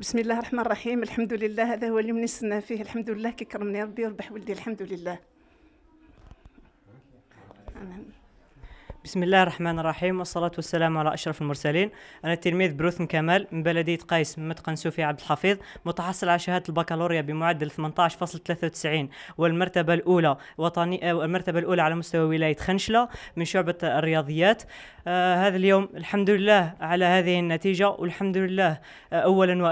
بسم الله الرحمن الرحيم الحمد لله هذا هو اليوم اللي نستنى فيه الحمد لله كيكرمني ربي وربح ولدي الحمد لله بسم الله الرحمن الرحيم والصلاة والسلام على أشرف المرسلين أنا التلميذ بروثن كمال من بلدية قيس من متقن سوفي عبد الحفيظ متحصل على شهادة البكالوريا بمعدل 18.93 والمرتبة الأولى وطني آه، المرتبة الأولى على مستوى ولاية خنشلة من شعبة الرياضيات آه هذا اليوم الحمد لله على هذه النتيجة والحمد لله آه أولا